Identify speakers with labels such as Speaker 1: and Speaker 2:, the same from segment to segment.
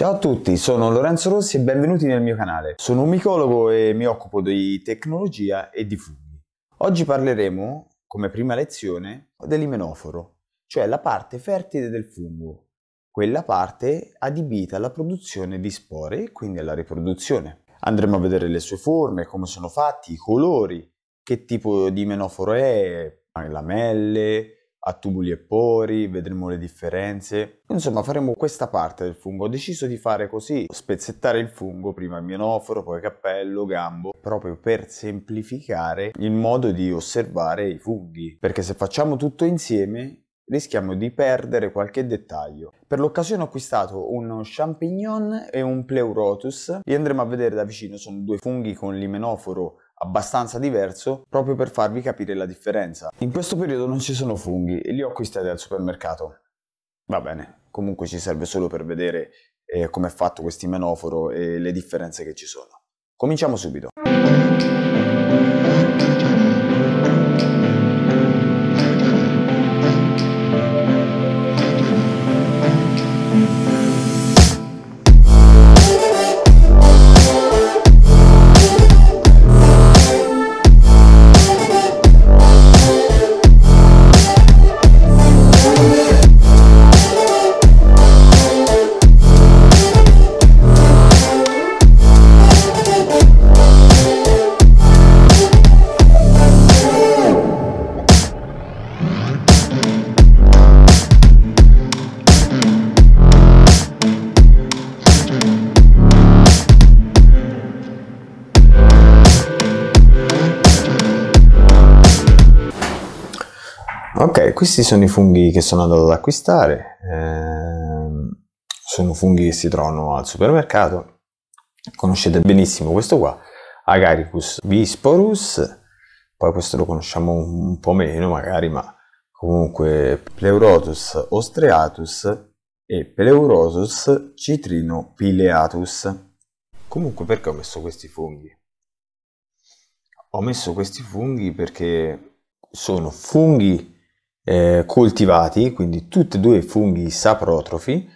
Speaker 1: Ciao a tutti, sono Lorenzo Rossi e benvenuti nel mio canale. Sono un micologo e mi occupo di tecnologia e di funghi. Oggi parleremo, come prima lezione, dell'imenoforo, cioè la parte fertile del fungo, quella parte adibita alla produzione di spore e quindi alla riproduzione. Andremo a vedere le sue forme, come sono fatti, i colori, che tipo di imenoforo è, lamelle, a tubuli e pori, vedremo le differenze. Insomma, faremo questa parte del fungo. Ho deciso di fare così, spezzettare il fungo, prima il mianoforo, poi cappello, gambo, proprio per semplificare il modo di osservare i funghi. Perché se facciamo tutto insieme rischiamo di perdere qualche dettaglio. Per l'occasione ho acquistato uno champignon e un pleurotus. Li andremo a vedere da vicino, sono due funghi con l'imenoforo abbastanza diverso proprio per farvi capire la differenza. In questo periodo non ci sono funghi e li ho acquistati al supermercato. Va bene, comunque ci serve solo per vedere eh, come è fatto questo imenoforo e le differenze che ci sono. Cominciamo subito. sono i funghi che sono andato ad acquistare, eh, sono funghi che si trovano al supermercato, conoscete benissimo questo qua, Agaricus visporus poi questo lo conosciamo un po' meno magari, ma comunque Pleurotus ostreatus e Pleurosus citrino pileatus. Comunque perché ho messo questi funghi? Ho messo questi funghi perché sono funghi eh, coltivati, quindi tutti e due funghi saprotrofi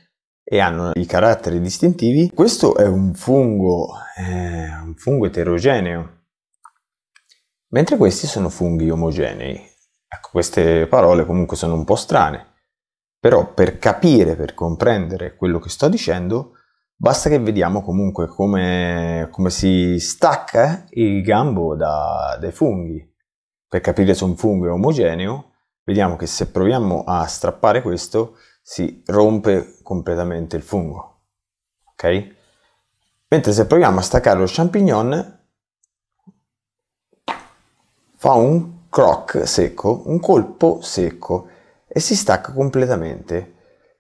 Speaker 1: e hanno i caratteri distintivi. Questo è un fungo, eh, un fungo eterogeneo, mentre questi sono funghi omogenei. Ecco, queste parole comunque sono un po' strane, però per capire, per comprendere quello che sto dicendo, basta che vediamo comunque come, come si stacca il gambo da, dai funghi. Per capire se un fungo è omogeneo vediamo che se proviamo a strappare questo si rompe completamente il fungo, ok? Mentre se proviamo a staccare lo champignon fa un croc secco, un colpo secco e si stacca completamente.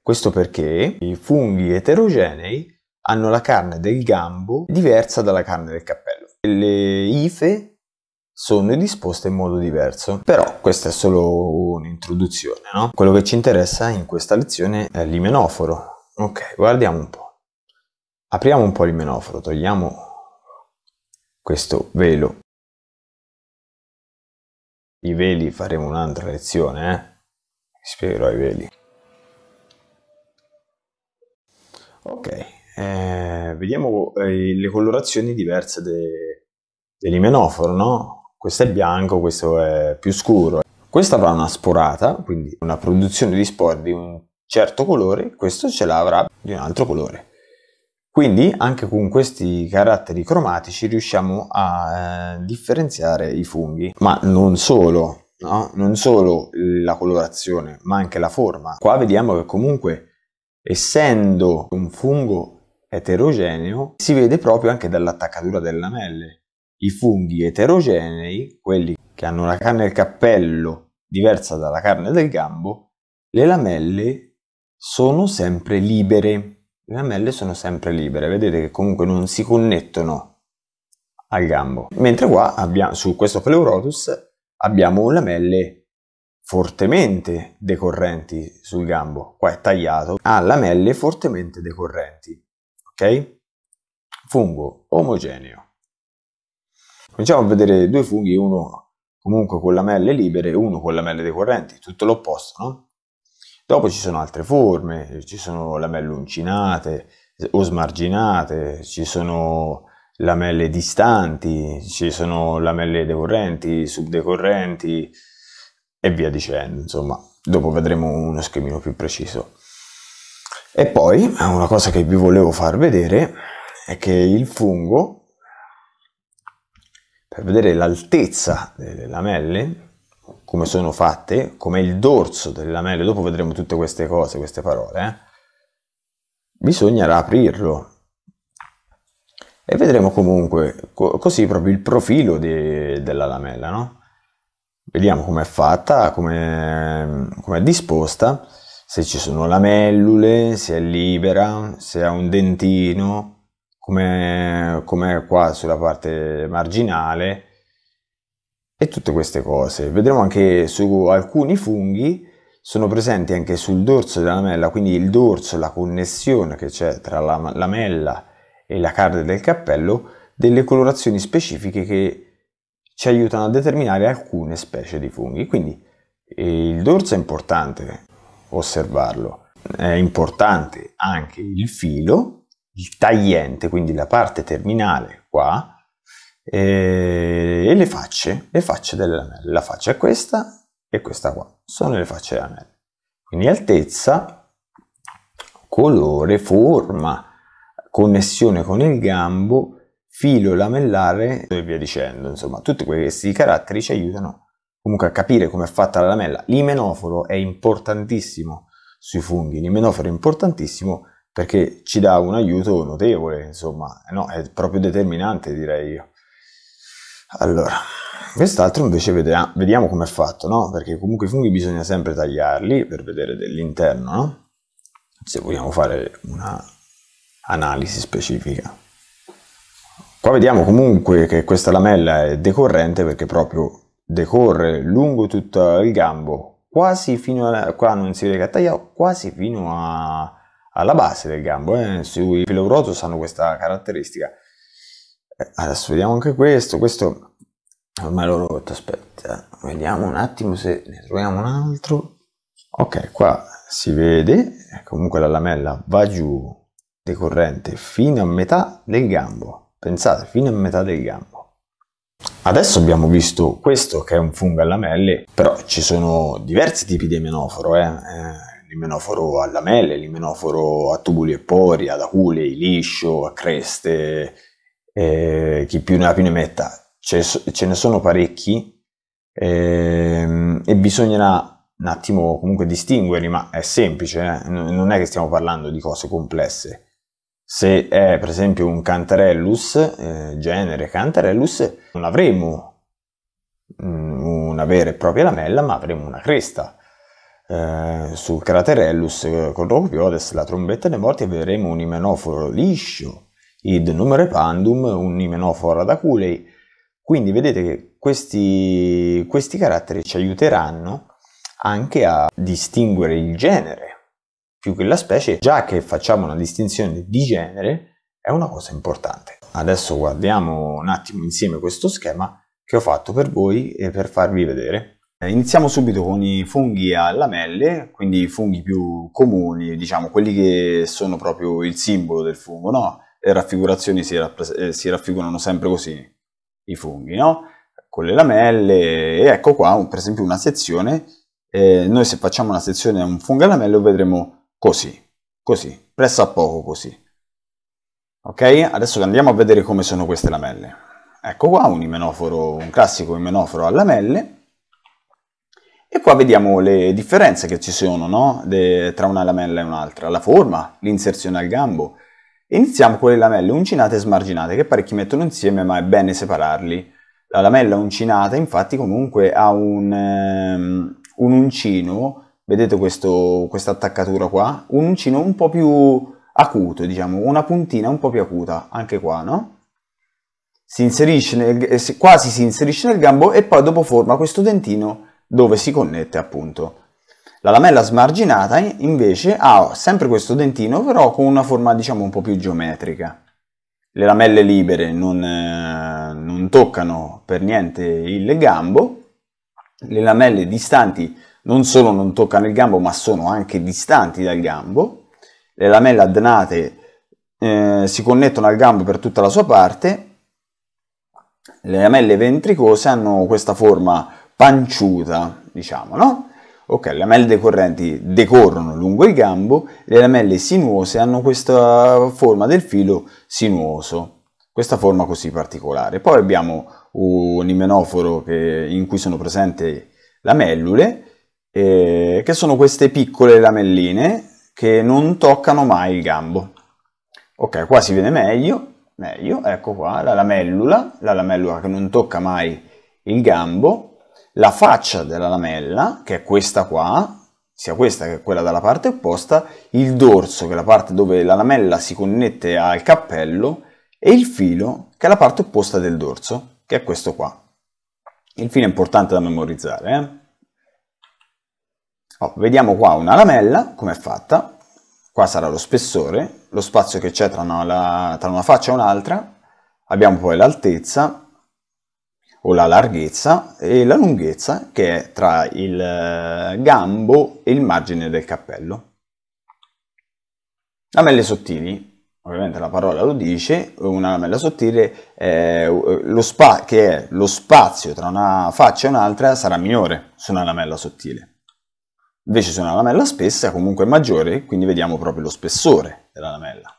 Speaker 1: Questo perché i funghi eterogenei hanno la carne del gambo diversa dalla carne del cappello. Le ife sono disposte in modo diverso. Però questa è solo un'introduzione, no? Quello che ci interessa in questa lezione è l'imenoforo. Ok, guardiamo un po'. Apriamo un po' l'imenoforo, togliamo questo velo. I veli faremo un'altra lezione, eh? Spiegherò i veli. Ok, eh, vediamo eh, le colorazioni diverse de, dell'imenoforo, no? questo è bianco, questo è più scuro. Questo avrà una sporata, quindi una produzione di spore di un certo colore, questo ce l'avrà di un altro colore. Quindi anche con questi caratteri cromatici riusciamo a eh, differenziare i funghi, ma non solo, no? non solo la colorazione, ma anche la forma. Qua vediamo che comunque essendo un fungo eterogeneo si vede proprio anche dall'attaccatura delle lamelle i funghi eterogenei, quelli che hanno una carne del cappello diversa dalla carne del gambo, le lamelle sono sempre libere. Le lamelle sono sempre libere, vedete che comunque non si connettono al gambo. Mentre qua abbiamo, su questo Pleurotus abbiamo lamelle fortemente decorrenti sul gambo. Qua è tagliato, ha lamelle fortemente decorrenti. Ok? Fungo omogeneo. Cominciamo a vedere due funghi, uno comunque con lamelle libere e uno con lamelle decorrenti, tutto l'opposto, no? Dopo ci sono altre forme, ci sono lamelle uncinate o smarginate, ci sono lamelle distanti, ci sono lamelle decorrenti, subdecorrenti e via dicendo, insomma, dopo vedremo uno schemino più preciso. E poi una cosa che vi volevo far vedere è che il fungo per vedere l'altezza delle lamelle, come sono fatte, come il dorso delle lamelle, dopo vedremo tutte queste cose, queste parole, eh, bisognerà aprirlo e vedremo comunque co così proprio il profilo de della lamella, no? Vediamo com'è fatta, com'è com è disposta, se ci sono lamellule, se è libera, se ha un dentino, come, come qua sulla parte marginale e tutte queste cose. Vedremo anche su alcuni funghi sono presenti anche sul dorso della lamella, quindi il dorso, la connessione che c'è tra la lamella e la carne del cappello, delle colorazioni specifiche che ci aiutano a determinare alcune specie di funghi. Quindi eh, il dorso è importante osservarlo, è importante anche il filo il tagliente, quindi la parte terminale qua, e, eh, e le facce, le facce delle lamelle. La faccia è questa e questa qua, sono le facce delle lamelle. Quindi altezza, colore, forma, connessione con il gambo, filo lamellare e via dicendo. Insomma, tutti questi caratteri ci aiutano comunque a capire come è fatta la lamella. L'imenoforo è importantissimo sui funghi, l'imenoforo è importantissimo perché ci dà un aiuto notevole, insomma, no, è proprio determinante direi io. Allora, quest'altro invece vediamo, vediamo come è fatto, no? Perché comunque i funghi bisogna sempre tagliarli per vedere dell'interno, no? Se vogliamo fare una analisi specifica. Qua vediamo comunque che questa lamella è decorrente perché proprio decorre lungo tutto il gambo, quasi fino a... qua non si vede che ha tagliato, quasi fino a alla base del gambo. Eh? Sui filorotos hanno questa caratteristica. Eh, adesso vediamo anche questo. Questo ormai l'ho rotto. Aspetta, vediamo un attimo se ne troviamo un altro. Ok, qua si vede. Comunque la lamella va giù decorrente fino a metà del gambo. Pensate, fino a metà del gambo. Adesso abbiamo visto questo che è un fungo a lamelle, però ci sono diversi tipi di amenoforo. Eh? eh L'imenoforo a lamelle, l'imenoforo a tubuli e pori, ad aculei, liscio, a creste, eh, chi più ne ha più ne metta. Ce, ce ne sono parecchi eh, e bisognerà un attimo comunque distinguerli, ma è semplice, eh? non è che stiamo parlando di cose complesse. Se è per esempio un Cantarellus, eh, genere Cantarellus, non avremo mm, una vera e propria lamella, ma avremo una cresta eh, sul Craterellus eh, con Rocopiodes, la trombetta dei morti, avremo un imenoforo liscio, id numere pandum, un imenoforo ad aculei. Quindi vedete che questi, questi caratteri ci aiuteranno anche a distinguere il genere più che la specie, già che facciamo una distinzione di genere, è una cosa importante. Adesso guardiamo un attimo insieme questo schema che ho fatto per voi e per farvi vedere. Eh, iniziamo subito con i funghi a lamelle, quindi i funghi più comuni, diciamo quelli che sono proprio il simbolo del fungo, no? Le raffigurazioni si, eh, si raffigurano sempre così, i funghi, no? Con le lamelle, e ecco qua un, per esempio una sezione, eh, noi se facciamo una sezione a un fungo a lamelle lo vedremo così, così, presso a poco così. Ok? Adesso andiamo a vedere come sono queste lamelle. Ecco qua un imenoforo, un classico imenoforo a lamelle, e qua vediamo le differenze che ci sono no? De, tra una lamella e un'altra, la forma, l'inserzione al gambo. Iniziamo con le lamelle uncinate e smarginate, che parecchi mettono insieme, ma è bene separarli. La lamella uncinata infatti comunque ha un, um, un uncino, vedete questa attaccatura qua, un uncino un po' più acuto, diciamo, una puntina un po' più acuta, anche qua, no? Si inserisce nel, eh, quasi si inserisce nel gambo e poi dopo forma questo dentino dove si connette appunto. La lamella smarginata invece ha sempre questo dentino però con una forma diciamo un po' più geometrica. Le lamelle libere non, eh, non toccano per niente il gambo, le lamelle distanti non solo non toccano il gambo ma sono anche distanti dal gambo, le lamelle adnate eh, si connettono al gambo per tutta la sua parte, le lamelle ventricose hanno questa forma panciuta, diciamo, no? Ok, le lamelle decorrenti decorrono lungo il gambo, le lamelle sinuose hanno questa forma del filo sinuoso, questa forma così particolare. Poi abbiamo un imenoforo che, in cui sono presenti lamellule, eh, che sono queste piccole lamelline che non toccano mai il gambo. Ok, qua si vede meglio, meglio, ecco qua, la lamellula, la lamellula che non tocca mai il gambo, la faccia della lamella, che è questa qua, sia questa che quella dalla parte opposta, il dorso, che è la parte dove la lamella si connette al cappello, e il filo, che è la parte opposta del dorso, che è questo qua. Il filo è importante da memorizzare. Eh? Oh, vediamo qua una lamella, come è fatta. Qua sarà lo spessore, lo spazio che c'è tra, tra una faccia e un'altra. Abbiamo poi l'altezza, o la larghezza e la lunghezza che è tra il eh, gambo e il margine del cappello. Lamelle sottili ovviamente la parola lo dice, una lamella sottile, eh, lo spa, che è lo spazio tra una faccia e un'altra, sarà minore su una lamella sottile. Invece su una lamella spessa comunque è maggiore, quindi vediamo proprio lo spessore della lamella.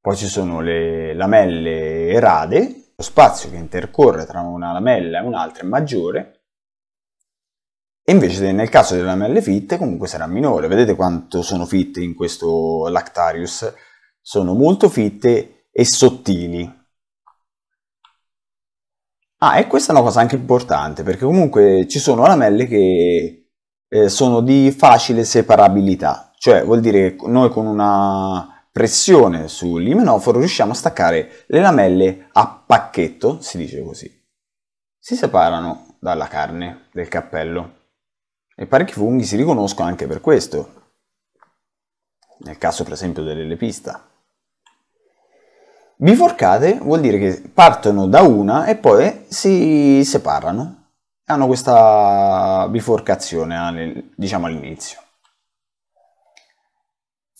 Speaker 1: Poi ci sono le lamelle rade, lo spazio che intercorre tra una lamella e un'altra è maggiore e invece nel caso delle lamelle fitte comunque sarà minore. Vedete quanto sono fitte in questo Lactarius? Sono molto fitte e sottili. Ah, e questa è una cosa anche importante, perché comunque ci sono lamelle che eh, sono di facile separabilità, cioè vuol dire che noi con una pressione sull'imenoforo riusciamo a staccare le lamelle a pacchetto, si dice così. Si separano dalla carne del cappello e parecchi funghi si riconoscono anche per questo, nel caso per esempio dell'elepista. Biforcate vuol dire che partono da una e poi si separano, hanno questa biforcazione ah, diciamo all'inizio.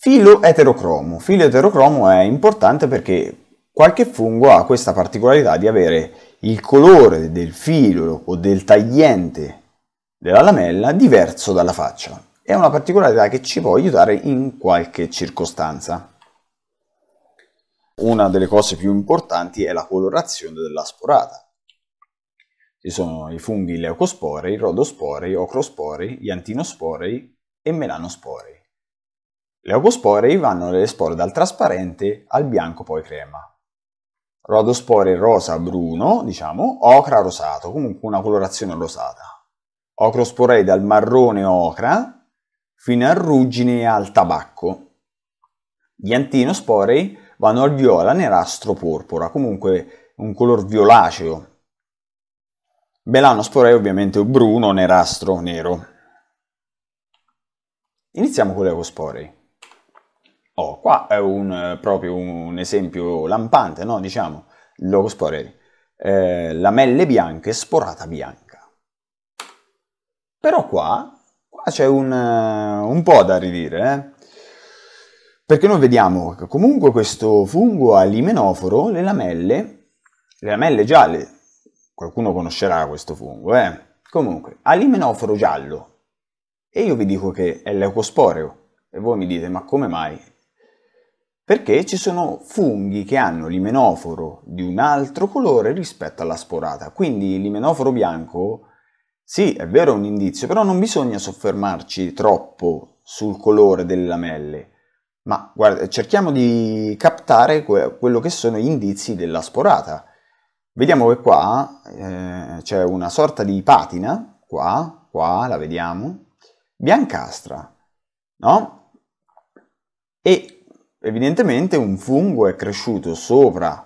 Speaker 1: Filo eterocromo. Filo eterocromo è importante perché qualche fungo ha questa particolarità di avere il colore del filo o del tagliente della lamella diverso dalla faccia. È una particolarità che ci può aiutare in qualche circostanza. Una delle cose più importanti è la colorazione della sporata. Ci sono i funghi leucosporei, rodosporei, ocrosporei, antinosporei e melanosporei. Le ovospore vanno dalle spore dal trasparente al bianco poi crema. Rodospore rosa-bruno, diciamo, ocra rosato, comunque una colorazione rosata. Ocrosporei dal marrone ocra fino al ruggine e al tabacco. Gli antinosporei vanno al viola nerastro porpora, comunque un color violaceo. Belanosporei ovviamente bruno, nerastro, nero. Iniziamo con le ovosporei. Oh, qua è un, eh, proprio un esempio lampante, no? Diciamo, logosporei. Eh, lamelle bianche, sporata bianca. Però qua, qua c'è un, eh, un, po' da ridire, eh? Perché noi vediamo che comunque questo fungo ha l'imenoforo, le lamelle, le lamelle gialle, qualcuno conoscerà questo fungo, eh? Comunque, ha l'imenoforo giallo, e io vi dico che è leucosporeo, e voi mi dite ma come mai perché ci sono funghi che hanno l'imenoforo di un altro colore rispetto alla sporata. Quindi l'imenoforo bianco, sì, è vero, è un indizio, però non bisogna soffermarci troppo sul colore delle lamelle, ma guarda, cerchiamo di captare que quello che sono gli indizi della sporata. Vediamo che qua eh, c'è una sorta di patina, qua, qua, la vediamo, biancastra, no? E Evidentemente un fungo è cresciuto sopra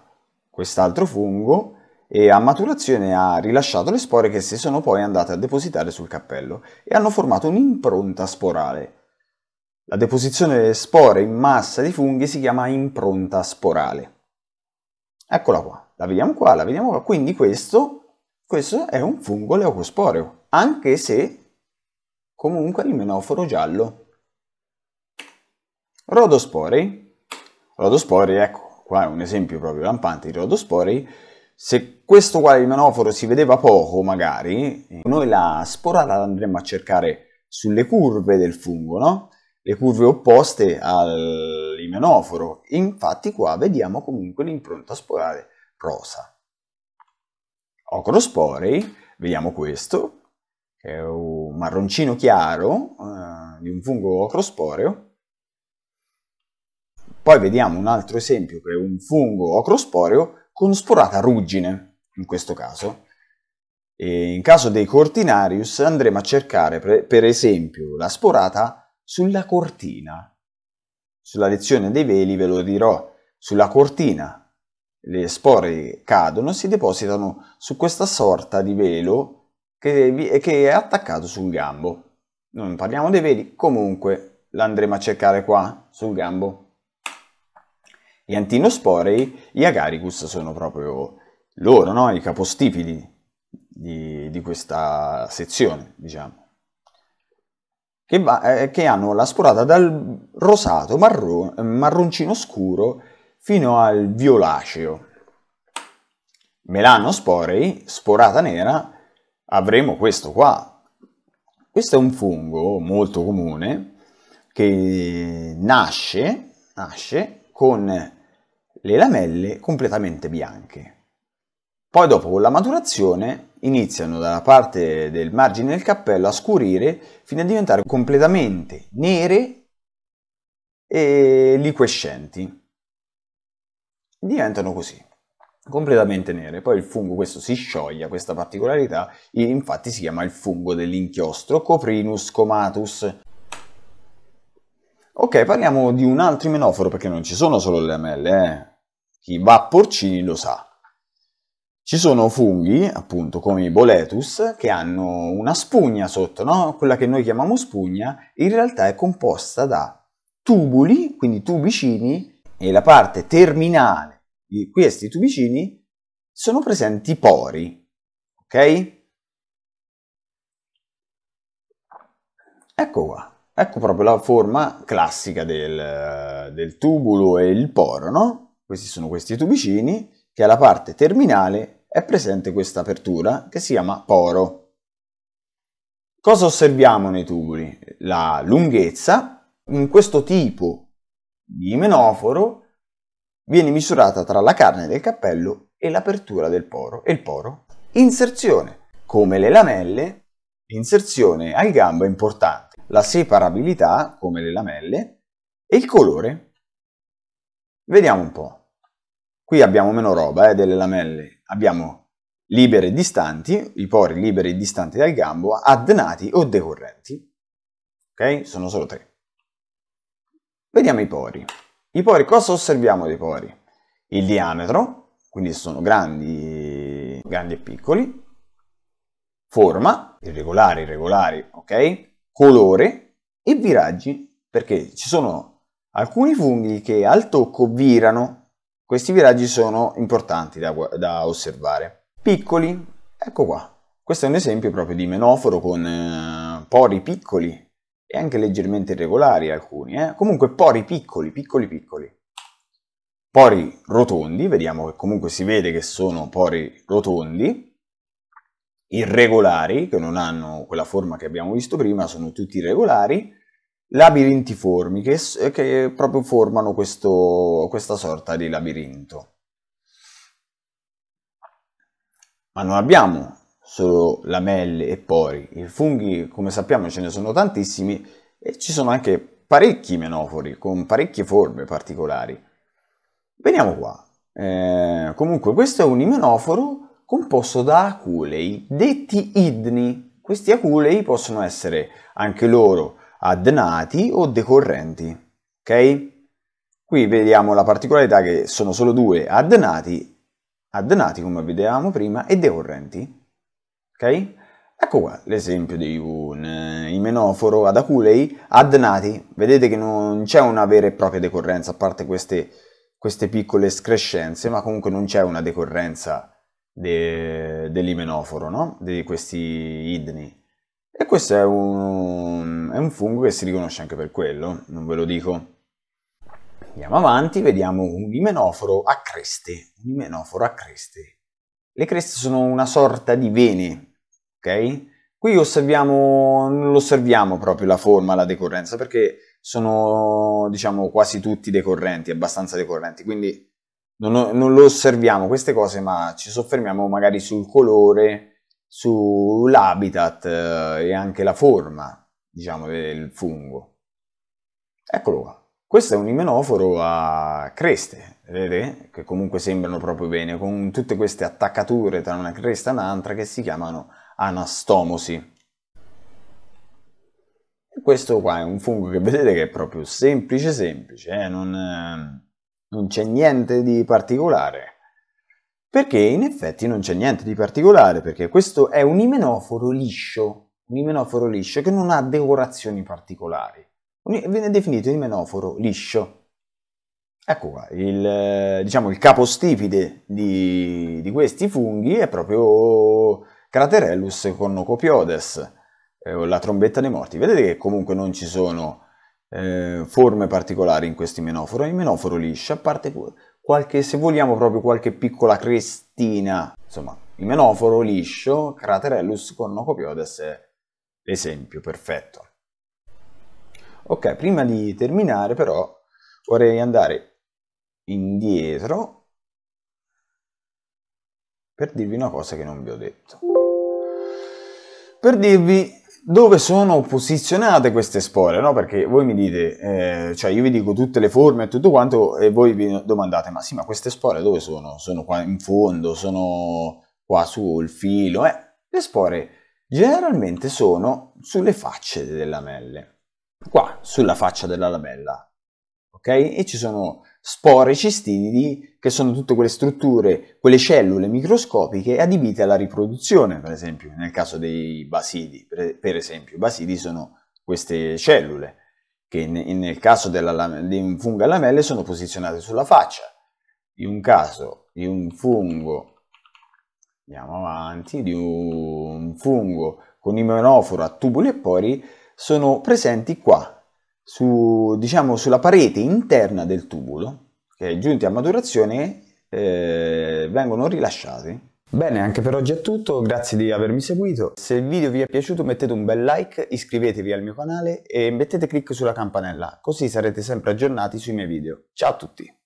Speaker 1: quest'altro fungo e a maturazione ha rilasciato le spore che si sono poi andate a depositare sul cappello e hanno formato un'impronta sporale. La deposizione delle spore in massa di funghi si chiama impronta sporale. Eccola qua, la vediamo qua, la vediamo qua. Quindi questo, questo è un fungo leucosporeo, anche se comunque il menoforo giallo. Rodosporei rodospori, ecco, qua è un esempio proprio lampante di rodospori, se questo qua di manoforo si vedeva poco magari, noi la sporata andremo a cercare sulle curve del fungo, no? le curve opposte all'imenoforo. Infatti qua vediamo comunque l'impronta sporale rosa. Ocrosporei, vediamo questo, che è un marroncino chiaro eh, di un fungo ocrosporeo, poi vediamo un altro esempio che è un fungo acrosporeo con sporata ruggine, in questo caso. E in caso dei cortinarius andremo a cercare per esempio la sporata sulla cortina. Sulla lezione dei veli ve lo dirò, sulla cortina le spore cadono e si depositano su questa sorta di velo che, che è attaccato sul gambo. Non parliamo dei veli, comunque l'andremo a cercare qua sul gambo. Gli antinosporei, gli agaricus, sono proprio loro, no? i capostipiti di, di, questa sezione, diciamo. Che, va, eh, che, hanno la sporata dal rosato marron, marroncino scuro fino al violaceo. Melanosporei, sporata nera, avremo questo qua. Questo è un fungo molto comune che nasce, nasce con le lamelle completamente bianche. Poi dopo con la maturazione iniziano dalla parte del margine del cappello a scurire fino a diventare completamente nere e liquescenti. Diventano così, completamente nere. Poi il fungo questo si scioglie, questa particolarità, infatti si chiama il fungo dell'inchiostro Coprinus comatus. Ok, parliamo di un altro menoforo perché non ci sono solo le lamelle, eh. chi va a porcini lo sa. Ci sono funghi, appunto come i boletus, che hanno una spugna sotto, no? quella che noi chiamiamo spugna, in realtà è composta da tubuli, quindi tubicini, e la parte terminale di questi tubicini sono presenti pori, ok? Ecco qua. Ecco proprio la forma classica del, del tubulo e il poro, no? Questi sono questi tubicini che alla parte terminale è presente questa apertura che si chiama poro. Cosa osserviamo nei tubuli? La lunghezza in questo tipo di menoforo viene misurata tra la carne del cappello e l'apertura del poro e il poro. Inserzione. Come le lamelle, l'inserzione al gambo è importante la separabilità, come le lamelle, e il colore. Vediamo un po'. Qui abbiamo meno roba eh, delle lamelle. Abbiamo libere e distanti, i pori liberi e distanti dal gambo, addenati o decorrenti. Ok? Sono solo tre. Vediamo i pori. I pori, cosa osserviamo dei pori? Il diametro, quindi sono grandi, grandi e piccoli, forma, irregolari, irregolari, ok? colore e viraggi, perché ci sono alcuni funghi che al tocco virano. Questi viraggi sono importanti da, da osservare. Piccoli, ecco qua. Questo è un esempio proprio di menoforo con eh, pori piccoli e anche leggermente irregolari alcuni, eh? comunque pori piccoli, piccoli, piccoli. Pori rotondi, vediamo che comunque si vede che sono pori rotondi, irregolari, che non hanno quella forma che abbiamo visto prima, sono tutti irregolari, labirintiformi, che, che proprio formano questo, questa sorta di labirinto. Ma non abbiamo solo lamelle e pori, i funghi come sappiamo ce ne sono tantissimi e ci sono anche parecchi menofori con parecchie forme particolari. Veniamo qua. Eh, comunque questo è un imenoforo composto da aculei detti idni. Questi aculei possono essere anche loro adnati o decorrenti. Ok? Qui vediamo la particolarità che sono solo due adnati, adnati come vedevamo prima, e decorrenti. Ok? Ecco qua l'esempio di un eh, imenoforo ad aculei adnati. Vedete che non c'è una vera e propria decorrenza, a parte queste, queste piccole escrescenze, ma comunque non c'è una decorrenza de, dell'imenoforo, no? di questi idni. E questo è un, è un fungo che si riconosce anche per quello, non ve lo dico. Andiamo avanti, vediamo un imenoforo a creste, un imenoforo a creste. Le creste sono una sorta di vene, ok? Qui osserviamo, non osserviamo proprio la forma, la decorrenza, perché sono diciamo quasi tutti decorrenti, abbastanza decorrenti, quindi non, non lo osserviamo queste cose, ma ci soffermiamo magari sul colore, sull'habitat eh, e anche la forma, diciamo, del fungo. Eccolo qua. Questo è un imenoforo a creste, vedete? Che comunque sembrano proprio bene, con tutte queste attaccature tra una cresta e un'altra che si chiamano anastomosi. Questo qua è un fungo che vedete che è proprio semplice semplice, eh? non, ehm, non c'è niente di particolare. Perché in effetti non c'è niente di particolare, perché questo è un imenoforo liscio, un imenoforo liscio che non ha decorazioni particolari. Viene definito imenoforo liscio. Ecco qua, il, diciamo, il capostipite di, di questi funghi è proprio Craterellus cornucopiodes, eh, la trombetta dei morti. Vedete che comunque non ci sono eh, forme particolari in questi imenoforo, il menoforo liscio, a parte qualche, se vogliamo, proprio qualche piccola crestina, insomma, il menoforo liscio, Craterellus con cornocopiodes è l'esempio perfetto. Ok, prima di terminare però vorrei andare indietro per dirvi una cosa che non vi ho detto. Per dirvi dove sono posizionate queste spore, no? Perché voi mi dite, eh, cioè io vi dico tutte le forme e tutto quanto e voi vi domandate, ma sì, ma queste spore dove sono? Sono qua in fondo, sono qua sul filo, eh? Le spore generalmente sono sulle facce delle lamelle, qua sulla faccia della lamella, ok? E ci sono spore cistidi, che sono tutte quelle strutture, quelle cellule microscopiche adibite alla riproduzione, per esempio, nel caso dei basidi. Per esempio, i basidi sono queste cellule, che nel caso della, di un fungo a lamelle sono posizionate sulla faccia. In un caso di un fungo, andiamo avanti, di un fungo con imenofora, tubuli e pori, sono presenti qua, su, diciamo, sulla parete interna del tubulo, che giunti a maturazione eh, vengono rilasciati. Bene, anche per oggi è tutto, grazie di avermi seguito. Se il video vi è piaciuto mettete un bel like, iscrivetevi al mio canale e mettete clic sulla campanella, così sarete sempre aggiornati sui miei video. Ciao a tutti!